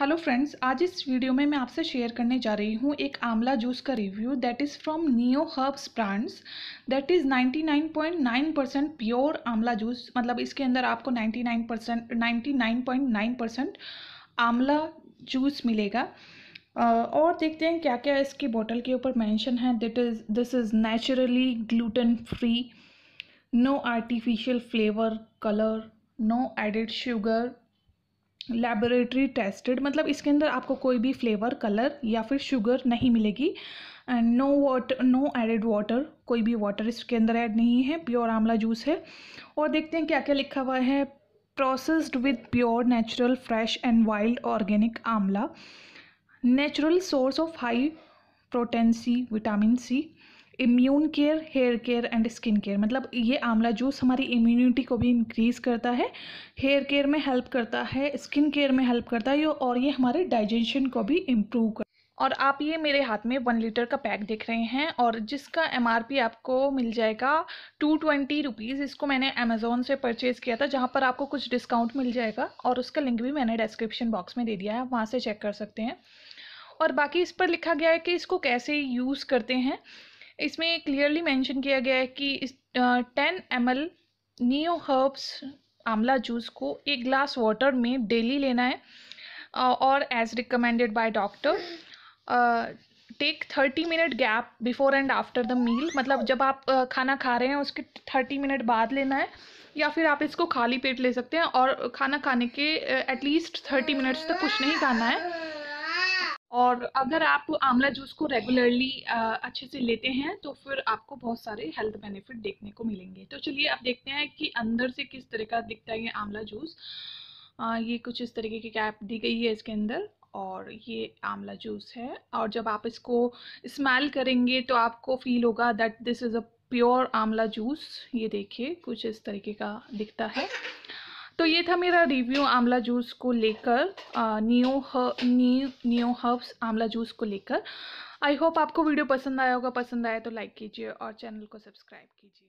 hello friends आज इस video में मैं आपसे शेयर करने जा रही हूँ एक आंवला जूस का review that is from Neo Herbs brands that is 99.9 percent pure amla juice मतलब इसके अंदर आपको 99 percent ninety percent amla juice मिलेगा और देखते हैं क्या क्या इसकी बोतल के ऊपर मेंशन है that is this is naturally gluten free no artificial flavour colour no added sugar laboratory tested मतलब इसके अंदर आपको कोई भी फ्लेवर कलर या फिर शुगर नहीं मिलेगी and no water no added water कोई भी वाटर इसके अंदर ऐड नहीं है प्योर आंवला जूस है और देखते हैं क्या क्या लिखा हुआ है processed with pure natural fresh and wild organic amla natural source of high potency vitamin C immune care hair care and skin care मतलब ये आंवला जूस हमारी इम्यूनिटी को भी इंक्रीज़ करता है हेयर केयर में हेल्प करता है स्किन केयर में हेल्प करता है और ये हमारे डाइजेशन को भी इम्प्रूव कर और आप ये मेरे हाथ में वन लीटर का पैक देख रहे हैं और जिसका एम आपको मिल जाएगा टू ट्वेंटी रुपीज़ इसको मैंने अमेज़ोन से परचेज़ किया था जहाँ पर आपको कुछ डिस्काउंट मिल जाएगा और उसका लिंक भी मैंने डिस्क्रिप्शन बॉक्स में दे दिया है वहाँ से चेक कर सकते हैं और बाकी इस पर लिखा गया है कि इसको कैसे यूज़ करते हैं इसमें क्लियरली मेंशन किया गया है कि इस ten M L Neo Herbs amla juice को एक ग्लास वाटर में डेली लेना है और as recommended by doctor take thirty minute gap before and after the meal मतलब जब आप खाना खा रहे हैं उसके थर्टी मिनट बाद लेना है या फिर आप इसको खाली पेट ले सकते हैं और खाना खाने के एटलीस्ट थर्टी मिनट्स तक कुछ नहीं खाना है और अगर आप आंवला जूस को रेगुलरली अच्छे से लेते हैं तो फिर आपको बहुत सारे हेल्थ बेनिफिट देखने को मिलेंगे तो चलिए आप देखते हैं कि अंदर से किस तरह का दिखता है ये आंवला जूस आ, ये कुछ इस तरीके की कैप दी गई है इसके अंदर और ये आंवला जूस है और जब आप इसको स्मेल करेंगे तो आपको फील होगा that this is a pure amla juice ये देखिए कुछ इस तरीके का दिखता है तो ये था मेरा रिव्यू आंवला जूस को लेकर new new new herbs amla juice को लेकर आई होप आपको वीडियो पसंद आया होगा पसंद आया तो लाइक कीजिए और चैनल को सब्सक्राइब कीजिए